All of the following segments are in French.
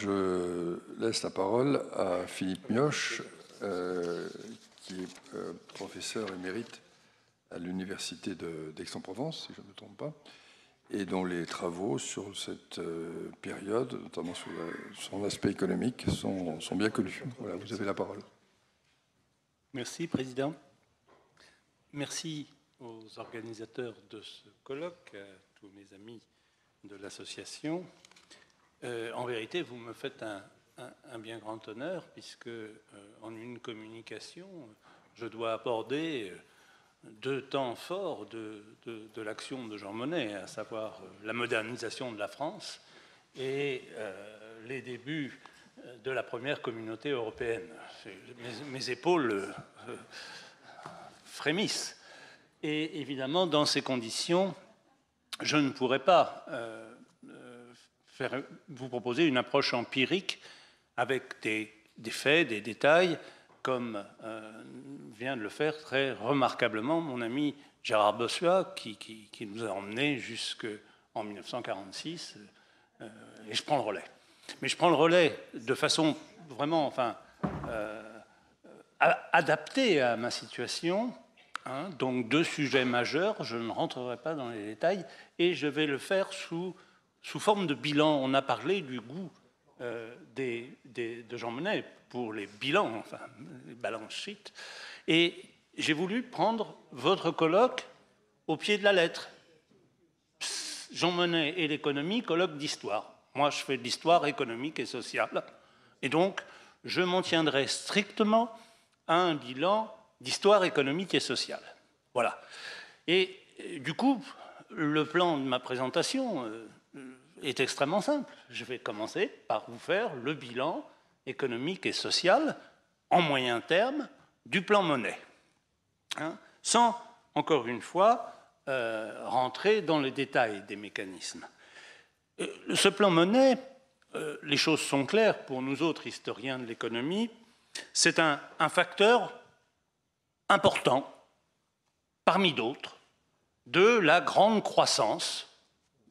je laisse la parole à Philippe Mioche, euh, qui est euh, professeur émérite à l'Université d'Aix-en-Provence, si je ne me trompe pas, et dont les travaux sur cette euh, période, notamment sur l'aspect son aspect économique, sont, sont bien connus. Voilà, vous avez la parole. Merci, Président. Merci aux organisateurs de ce colloque, à tous mes amis de l'association, euh, en vérité, vous me faites un, bien grand honneur, puisque euh, en une communication, je dois aborder euh, deux temps forts de, l'action de Jean Monnet, à savoir la modernisation de la France et les débuts de la première communauté européenne. Mes, épaules frémissent. Et évidemment, dans ces conditions, je ne pourrais pas vous proposer une approche empirique avec des, faits, des détails, comme euh, vient de le faire très remarquablement mon ami Gérard Bossua, qui, nous a emmenés jusqu'en 1946. Euh, et je prends le relais. Mais je prends le relais de façon vraiment enfin, euh, adaptée à ma situation. Hein. donc deux sujets majeurs, je ne rentrerai pas dans les détails, et je vais le faire sous sous forme de bilan, on a parlé du goût euh, de Jean Monnet pour les bilans, enfin, les balance sheets. Et j'ai voulu prendre votre colloque au pied de la lettre. Jean Monnet et l'économie, colloque d'histoire. Moi, je fais de l'histoire économique et sociale. Et donc, je m'en tiendrai strictement à un bilan d'histoire économique et sociale. Voilà. Et euh, du coup, le plan de ma présentation, euh, est extrêmement simple. Je vais commencer par vous faire le bilan économique et social en moyen terme du plan monnaie, hein, sans, encore une fois, euh, rentrer dans les détails des mécanismes. Euh, ce plan monnaie, euh, les choses sont claires pour nous autres historiens de l'économie, c'est un facteur important, parmi d'autres, de la grande croissance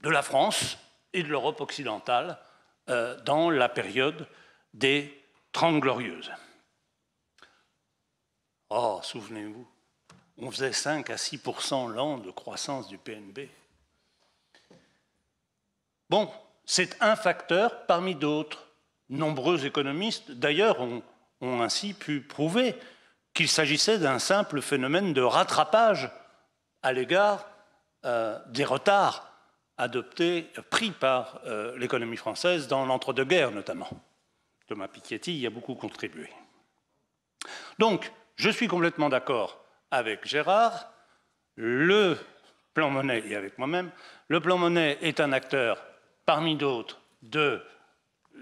de la France et de l'Europe occidentale euh, dans la période des Trente Glorieuses. Oh, souvenez-vous, on faisait 5 à 6 l'an de croissance du PNB. Bon, c'est un facteur parmi d'autres. Nombreux économistes, d'ailleurs, ont, ainsi pu prouver qu'il s'agissait d'un simple phénomène de rattrapage à l'égard euh, des retards adopté, pris par euh, l'économie française dans l'entre-deux-guerres notamment. Thomas Piketty y a beaucoup contribué. Donc, je suis complètement d'accord avec Gérard, le plan Monet et avec moi-même. Le plan Monet est un acteur parmi d'autres de,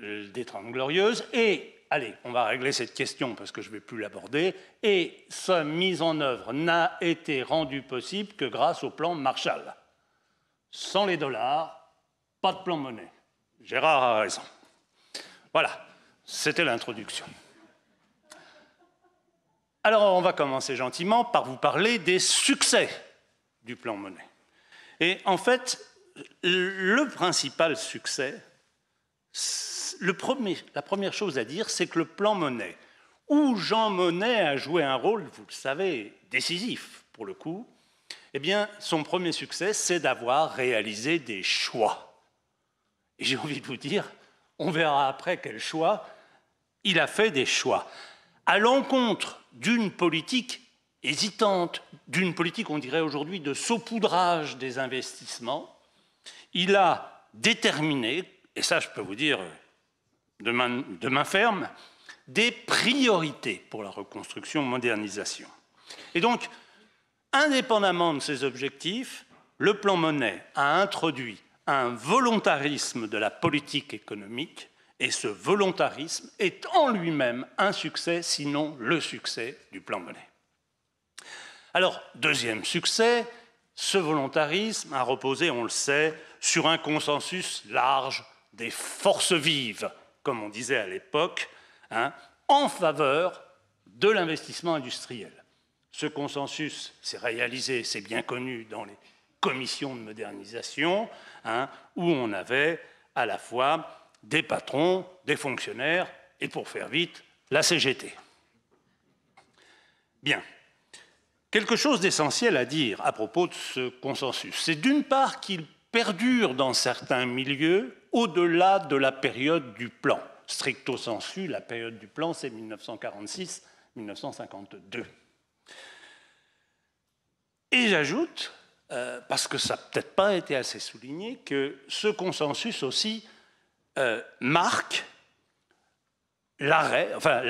euh, des Glorieuses et, allez, on va régler cette question parce que je ne vais plus l'aborder, et sa mise en œuvre n'a été rendue possible que grâce au plan Marshall. Sans les dollars, pas de plan monnaie. Gérard a raison. Voilà, c'était l'introduction. Alors on va commencer gentiment par vous parler des succès du plan monnaie. Et en fait, le principal succès, le premier, la première chose à dire, c'est que le plan monnaie, où Jean Monnet a joué un rôle, vous le savez, décisif pour le coup, eh bien, son premier succès, c'est d'avoir réalisé des choix. Et j'ai envie de vous dire, on verra après quel choix, il a fait des choix à l'encontre d'une politique hésitante, d'une politique, on dirait aujourd'hui, de saupoudrage des investissements. Il a déterminé, et ça je peux vous dire de main, de main ferme, des priorités pour la reconstruction, modernisation. Et donc, indépendamment de ses objectifs, le plan monnaie a introduit un volontarisme de la politique économique, et ce volontarisme est en lui-même un succès, sinon le succès du plan monnaie. Alors, deuxième succès, ce volontarisme a reposé, on le sait, sur un consensus large des forces vives, comme on disait à l'époque, hein, en faveur de l'investissement industriel. Ce consensus s'est réalisé, c'est bien connu, dans les commissions de modernisation, hein, où on avait à la fois des patrons, des fonctionnaires, et pour faire vite, la CGT. Bien. Quelque chose d'essentiel à dire à propos de ce consensus, c'est d'une part qu'il perdure dans certains milieux au-delà de la période du plan. Stricto sensu, la période du plan, c'est 1946-1952. Et j'ajoute, euh, parce que ça n'a peut-être pas été assez souligné, que ce consensus aussi euh, marque l'arrêt, enfin,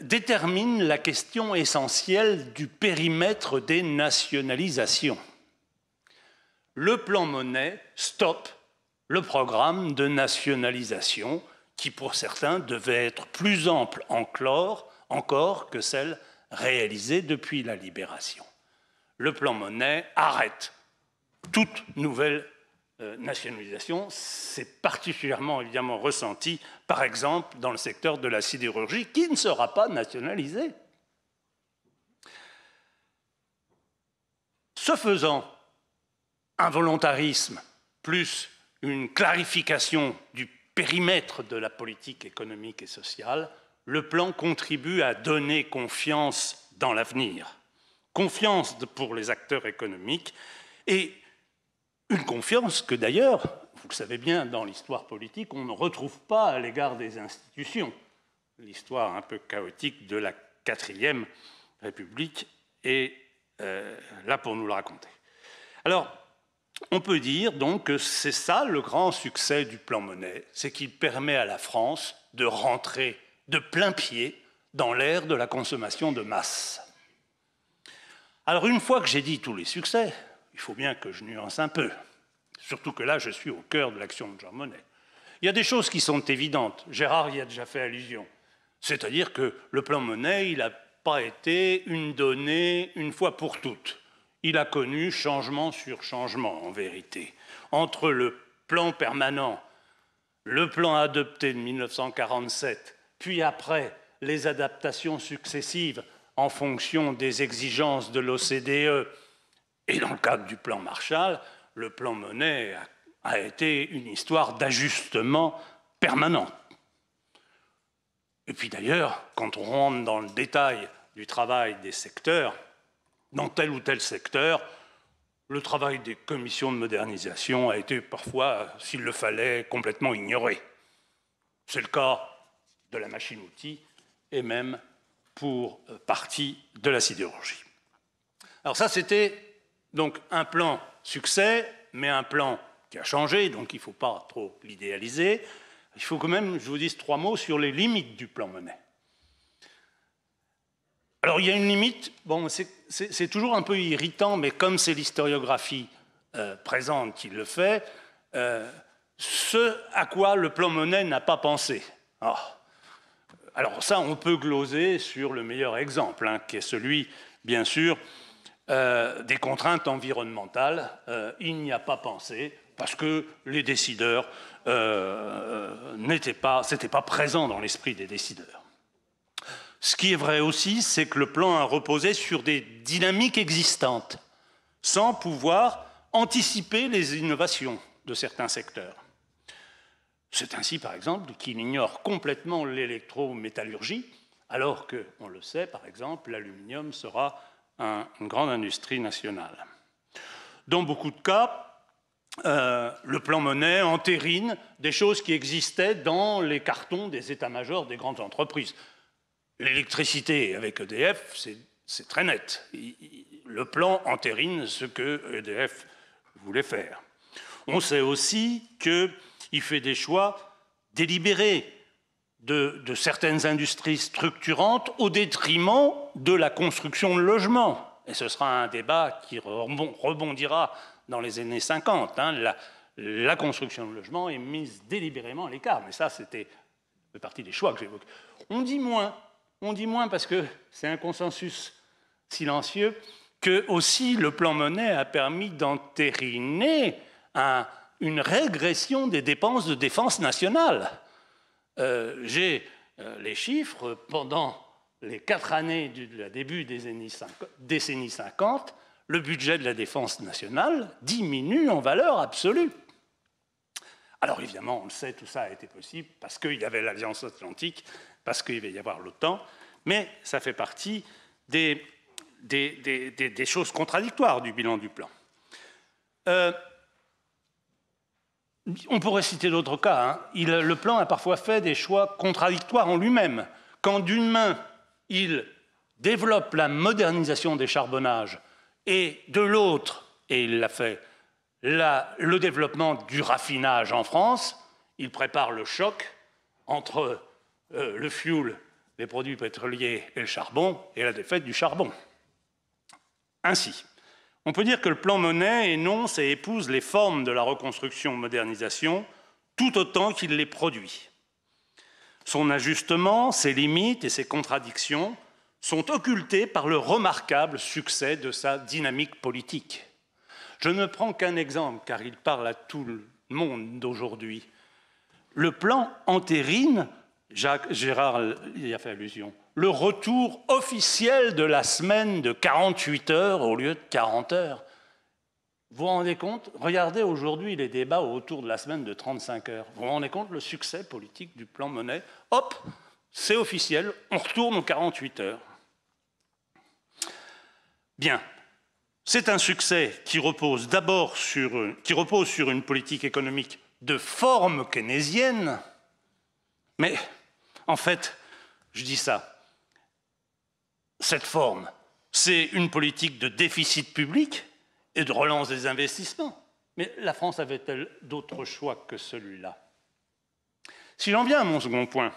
détermine la question essentielle du périmètre des nationalisations. Le plan monnaie stoppe le programme de nationalisation qui, pour certains, devait être plus ample encore que celle réalisée depuis la libération le plan Monnaie arrête toute nouvelle euh, nationalisation. C'est particulièrement évidemment ressenti, par exemple, dans le secteur de la sidérurgie, qui ne sera pas nationalisé. Ce faisant, un volontarisme plus une clarification du périmètre de la politique économique et sociale, le plan contribue à donner confiance dans l'avenir confiance pour les acteurs économiques et une confiance que d'ailleurs, vous le savez bien, dans l'histoire politique, on ne retrouve pas à l'égard des institutions. L'histoire un peu chaotique de la quatrième République est euh, là pour nous le raconter. Alors, on peut dire donc que c'est ça le grand succès du plan monnaie, c'est qu'il permet à la France de rentrer de plein pied dans l'ère de la consommation de masse. Alors une fois que j'ai dit tous les succès, il faut bien que je nuance un peu. Surtout que là, je suis au cœur de l'action de Jean Monnet. Il y a des choses qui sont évidentes. Gérard y a déjà fait allusion. C'est-à-dire que le plan Monnet, il n'a pas été une donnée une fois pour toutes. Il a connu changement sur changement, en vérité. Entre le plan permanent, le plan adopté de 1947, puis après les adaptations successives en fonction des exigences de l'OCDE et dans le cadre du plan Marshall, le plan Monet a, été une histoire d'ajustement permanent. Et puis d'ailleurs, quand on rentre dans le détail du travail des secteurs, dans tel ou tel secteur, le travail des commissions de modernisation a été parfois, s'il le fallait, complètement ignoré. C'est le cas de la machine-outil et même pour euh, partie de la sidérurgie. Alors ça, c'était donc un plan succès, mais un plan qui a changé, donc il ne faut pas trop l'idéaliser. Il faut quand même, je vous dise trois mots sur les limites du plan monnaie. Alors il y a une limite, bon, c'est toujours un peu irritant, mais comme c'est l'historiographie euh, présente qui le fait, euh, ce à quoi le plan monnaie n'a pas pensé. Ah, alors ça, on peut gloser sur le meilleur exemple, hein, qui est celui, bien sûr, euh, des contraintes environnementales. Euh, il n'y a pas pensé parce que les décideurs euh, n'étaient pas, c'était pas présent dans l'esprit des décideurs. Ce qui est vrai aussi, c'est que le plan a reposé sur des dynamiques existantes, sans pouvoir anticiper les innovations de certains secteurs. C'est ainsi, par exemple, qu'il ignore complètement l'électrométallurgie, alors que, on le sait, par exemple, l'aluminium sera une grande industrie nationale. Dans beaucoup de cas, euh, le plan monnaie entérine des choses qui existaient dans les cartons des états-majors des grandes entreprises. L'électricité avec EDF, c'est très net. le plan entérine ce que EDF voulait faire. On sait aussi que il fait des choix délibérés de, certaines industries structurantes au détriment de la construction de logements. Et ce sera un débat qui rebondira dans les années 50. Hein. La, construction de logements est mise délibérément à l'écart. Mais ça, c'était partie des choix que j'évoque. On dit moins, on dit moins parce que c'est un consensus silencieux que aussi le plan monnaie a permis d'entériner un, une régression des dépenses de défense nationale. Euh, j'ai euh, les chiffres pendant les quatre années du début des années 50, le budget de la défense nationale diminue en valeur absolue. Alors évidemment, on le sait, tout ça a été possible parce qu'il y avait l'Alliance atlantique, parce qu'il va y avoir l'OTAN, mais ça fait partie des, choses contradictoires du bilan du plan. Euh, on pourrait citer d'autres cas. Hein. le plan a parfois fait des choix contradictoires en lui-même. Quand d'une main, il développe la modernisation des charbonnages et de l'autre, et il l'a fait, le développement du raffinage en France, il prépare le choc entre euh, le fuel les produits pétroliers et le charbon, et la défaite du charbon. Ainsi, on peut dire que le plan Monet énonce et épouse les formes de la reconstruction-modernisation tout autant qu'il les produit. Son ajustement, ses limites et ses contradictions sont occultés par le remarquable succès de sa dynamique politique. Je ne prends qu'un exemple car il parle à tout le monde d'aujourd'hui. Le plan entérine, Jacques Gérard y a fait allusion, le retour officiel de la semaine de 48 heures au lieu de 40 heures. Vous vous rendez compte Regardez aujourd'hui les débats autour de la semaine de 35 heures. Vous vous rendez compte le succès politique du plan monnaie Hop, c'est officiel, on retourne aux 48 heures. Bien. C'est un succès qui repose d'abord sur, qui repose sur une politique économique de forme keynésienne, mais en fait, je dis ça cette forme, c'est une politique de déficit public et de relance des investissements. Mais la France avait-elle d'autres choix que celui-là Si j'en viens à mon second point,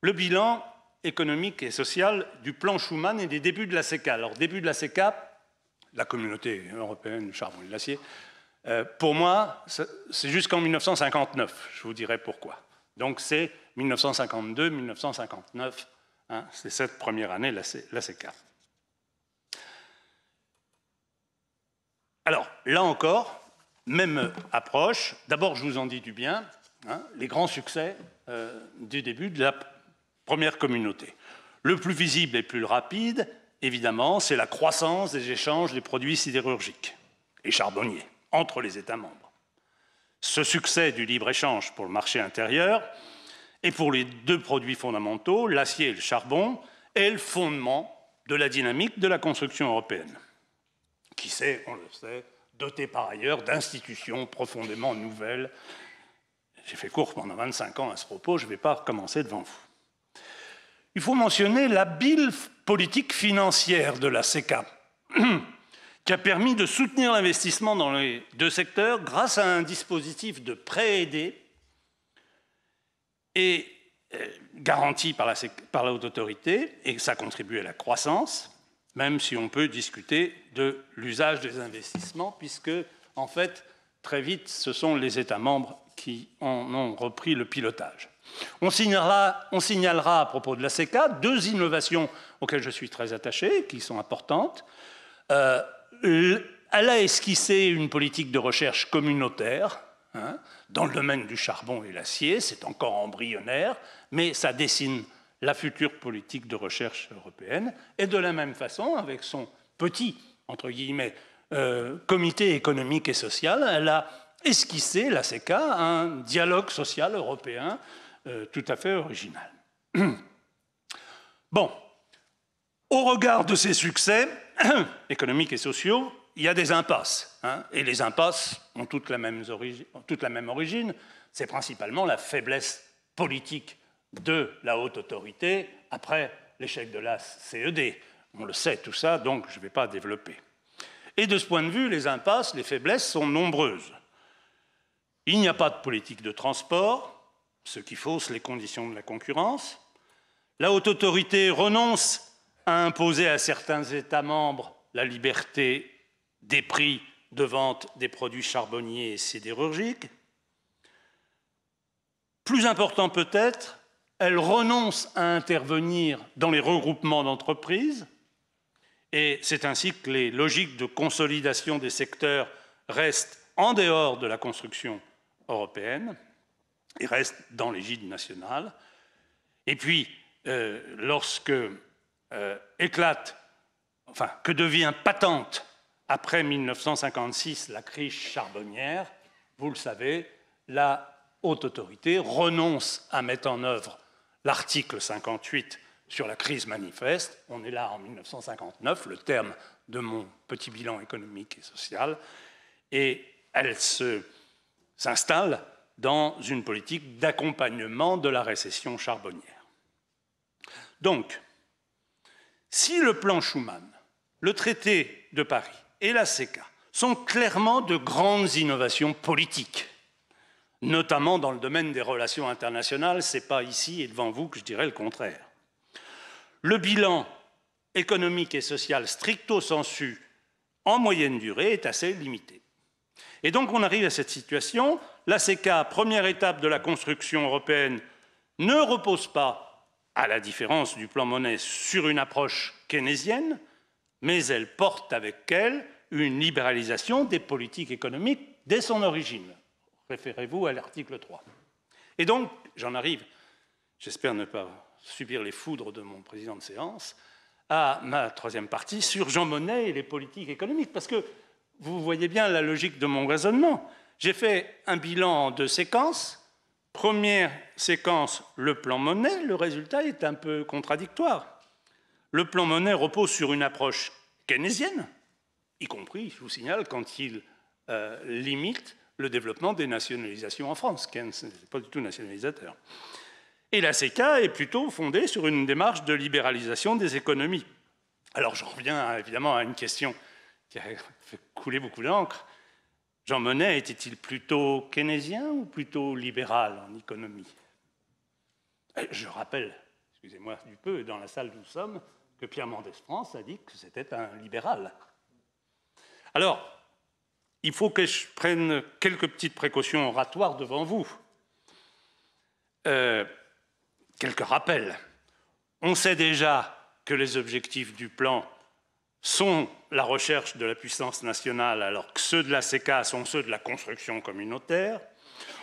le bilan économique et social du plan Schuman et des débuts de la CECA. Alors, début de la CECA, la communauté européenne du charbon et de l'acier, euh, pour moi, c'est jusqu'en 1959. Je vous dirai pourquoi. Donc, c'est 1952, 1959, Hein, c'est cette première année, là c'est 4. Alors, là encore, même approche. D'abord, je vous en dis du bien, hein, les grands succès euh, du début de la première communauté. Le plus visible et le plus rapide, évidemment, c'est la croissance des échanges des produits sidérurgiques et charbonniers entre les États membres. Ce succès du libre-échange pour le marché intérieur et pour les deux produits fondamentaux, l'acier et le charbon, est le fondement de la dynamique de la construction européenne, qui s'est, on le sait, dotée par ailleurs d'institutions profondément nouvelles. J'ai fait court pendant 25 ans à ce propos, je ne vais pas recommencer devant vous. Il faut mentionner la bile politique financière de la CECA, qui a permis de soutenir l'investissement dans les deux secteurs grâce à un dispositif de pré aidé et euh, garantie par la, haute autorité, et ça contribue à la croissance, même si on peut discuter de l'usage des investissements, puisque, en fait, très vite, ce sont les États membres qui en ont repris le pilotage. On signalera, à propos de la CECA deux innovations auxquelles je suis très attaché, qui sont importantes. Euh, elle a esquissé une politique de recherche communautaire, Hein. Dans le domaine du charbon et l'acier, c'est encore embryonnaire, mais ça dessine la future politique de recherche européenne. Et de la même façon, avec son petit, entre guillemets, euh, comité économique et social, elle a esquissé, la CECA, un dialogue social européen euh, tout à fait original. bon, au regard de ses succès économiques et sociaux, il y a des impasses. Hein, et les impasses ont toutes la même, toutes la même origine. C'est principalement la faiblesse politique de la haute autorité après l'échec de la CED. On le sait tout ça, donc je ne vais pas développer. Et de ce point de vue, les impasses, les faiblesses sont nombreuses. Il n'y a pas de politique de transport, ce qui fausse les conditions de la concurrence. La haute autorité renonce à imposer à certains États membres la liberté des prix de vente des produits charbonniers et sidérurgiques. Plus important peut-être, elle renonce à intervenir dans les regroupements d'entreprises, et c'est ainsi que les logiques de consolidation des secteurs restent en dehors de la construction européenne et restent dans l'égide nationale. Et puis, euh, lorsque euh, éclate, enfin, que devient patente après 1956, la crise charbonnière, vous le savez, la haute autorité renonce à mettre en œuvre l'article 58 sur la crise manifeste. On est là en 1959, le terme de mon petit bilan économique et social. Et elle s'installe dans une politique d'accompagnement de la récession charbonnière. Donc, si le plan Schuman, le traité de Paris, et la CECA sont clairement de grandes innovations politiques, notamment dans le domaine des relations internationales. Ce n'est pas ici et devant vous que je dirais le contraire. Le bilan économique et social stricto sensu en moyenne durée est assez limité. Et donc on arrive à cette situation. La CECA, première étape de la construction européenne, ne repose pas, à la différence du plan monétaire, sur une approche keynésienne, mais elle porte avec elle une libéralisation des politiques économiques dès son origine. Référez-vous à l'article 3. Et donc, j'en arrive, j'espère ne pas subir les foudres de mon président de séance, à ma troisième partie sur Jean Monnet et les politiques économiques. Parce que vous voyez bien la logique de mon raisonnement. J'ai fait un bilan de deux séquences. Première séquence, le plan Monnet. Le résultat est un peu contradictoire. Le plan Monnet repose sur une approche keynésienne, y compris, je vous signale, quand il euh, limite le développement des nationalisations en France. Keynes n'est pas du tout nationalisateur. Et la CECA est plutôt fondée sur une démarche de libéralisation des économies. Alors je reviens hein, évidemment à une question qui a fait couler beaucoup d'encre. Jean Monnet était-il plutôt keynésien ou plutôt libéral en économie euh, Je rappelle, excusez-moi du peu, dans la salle où nous sommes, que Pierre Mendès France a dit que c'était un libéral. Alors, il faut que je prenne quelques petites précautions oratoires devant vous. Euh, quelques rappels. On sait déjà que les objectifs du plan sont la recherche de la puissance nationale, alors que ceux de la CECA sont ceux de la construction communautaire.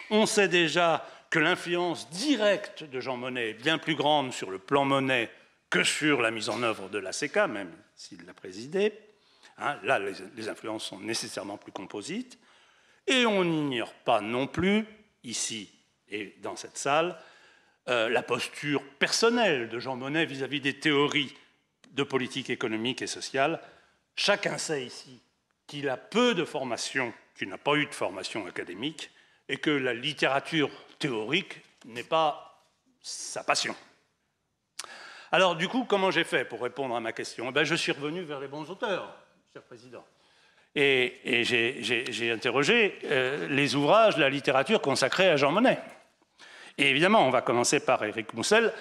On sait déjà que l'influence directe de Jean Monnet est bien plus grande sur le plan Monnet que sur la mise en œuvre de la CECA, même s'il l'a présidée. Hein, là, les, influences sont nécessairement plus composites. Et on n'ignore pas non plus, ici et dans cette salle, euh, la posture personnelle de Jean Monnet vis-à-vis des théories de politique économique et sociale. Chacun sait ici qu'il a peu de formation, qu'il n'a pas eu de formation académique, et que la littérature théorique n'est pas sa passion. Alors du coup, comment j'ai fait pour répondre à ma question eh ben, Je suis revenu vers les bons auteurs cher Président. Et, j'ai interrogé euh, les ouvrages, la littérature consacrée à Jean Monnet. Et évidemment, on va commencer par Éric Roussel,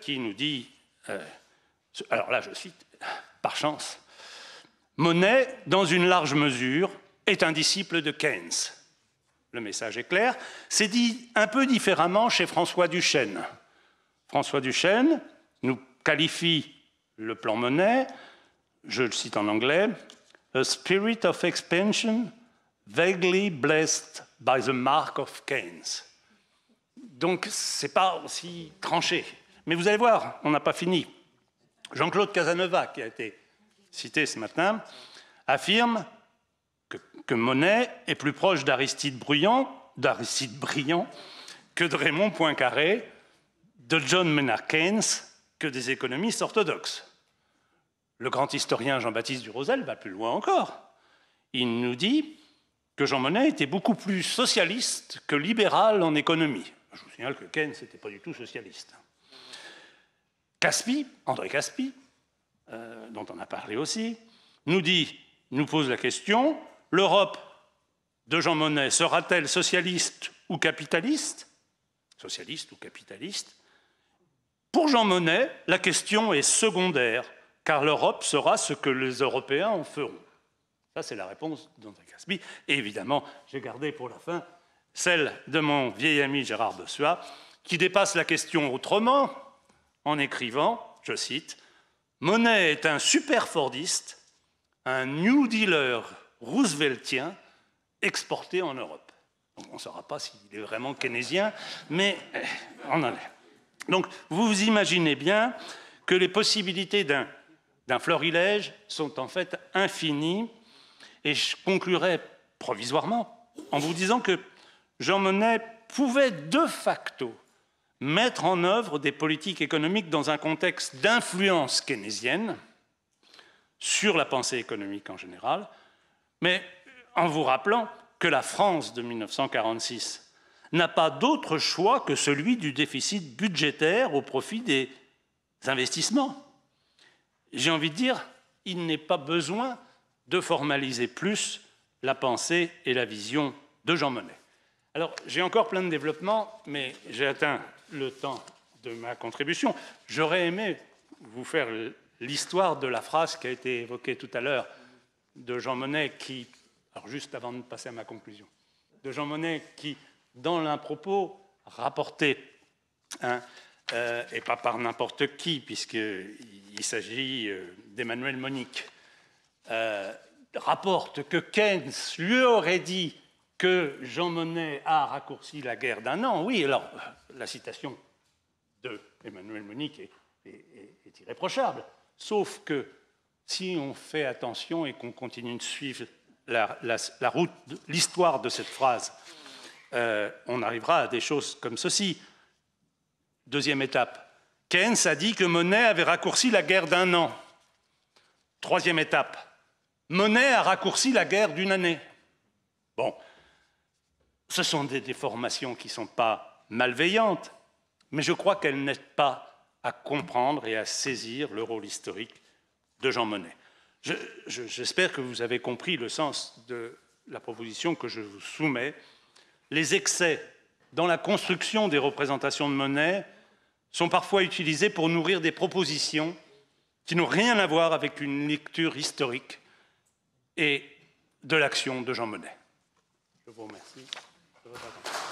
qui nous dit, euh, alors là je cite, par chance, Monnet, dans une large mesure, est un disciple de Keynes. Le message est clair. C'est dit un peu différemment chez François Duchesne. François Duchesne nous qualifie le plan Monnet je le cite en anglais, A spirit of expansion vaguely blessed by the mark of Keynes. Donc, ce n'est pas aussi tranché. Mais vous allez voir, on n'a pas fini. Jean-Claude Casanova, qui a été cité ce matin, affirme que, Monet est plus proche d'Aristide Bruyant, d'Aristide Briand, que de Raymond Poincaré, de John Maynard Keynes, que des économistes orthodoxes. Le grand historien Jean-Baptiste Durosel va plus loin encore. Il nous dit que Jean Monnet était beaucoup plus socialiste que libéral en économie. Je vous signale que Keynes n'était pas du tout socialiste. Caspi, André Caspi, euh, dont on a parlé aussi, nous dit, nous pose la question l'Europe de Jean Monnet sera-t-elle socialiste ou capitaliste Socialiste ou capitaliste Pour Jean Monnet, la question est secondaire car l'Europe sera ce que les Européens en feront. Ça, c'est la réponse d'André Caspi. Et évidemment, j'ai gardé pour la fin celle de mon vieil ami Gérard Bessua, qui dépasse la question autrement en écrivant, je cite, Monet est un super fordiste, un New Dealer rooseveltien exporté en Europe. Donc, on ne saura pas s'il est vraiment keynésien, mais eh, on en est. Donc vous vous imaginez bien que les possibilités d'un d'un fleurilège, sont en fait infinis, Et je conclurai provisoirement en vous disant que Jean Monnet pouvait de facto mettre en œuvre des politiques économiques dans un contexte d'influence keynésienne sur la pensée économique en général, mais en vous rappelant que la France de 1946 n'a pas d'autre choix que celui du déficit budgétaire au profit des investissements j'ai envie de dire, il n'est pas besoin de formaliser plus la pensée et la vision de Jean Monnet. Alors, j'ai encore plein de développements, mais j'ai atteint le temps de ma contribution. J'aurais aimé vous faire l'histoire de la phrase qui a été évoquée tout à l'heure de Jean Monnet qui, alors juste avant de passer à ma conclusion, de Jean Monnet qui, dans un propos rapportait un hein, euh, et pas par n'importe qui, puisqu'il s'agit euh, d'Emmanuel Monique, euh, rapporte que Keynes lui aurait dit que Jean Monnet a raccourci la guerre d'un an. Oui, alors la citation de Emmanuel Monique est, irréprochable, sauf que si on fait attention et qu'on continue de suivre la, route, l'histoire de cette phrase, on arrivera à des choses comme ceci. Deuxième étape. Keynes a dit que Monet avait raccourci la guerre d'un an. Troisième étape. Monet a raccourci la guerre d'une année. Bon, ce sont des déformations qui ne sont pas malveillantes, mais je crois qu'elles n'aident pas à comprendre et à saisir le rôle historique de Jean Monet. J'espère que vous avez compris le sens de la proposition que je vous soumets. Les excès dans la construction des représentations de Monet sont parfois utilisés pour nourrir des propositions qui n'ont rien à voir avec une lecture historique et de l'action de Jean Monnet. Je vous remercie.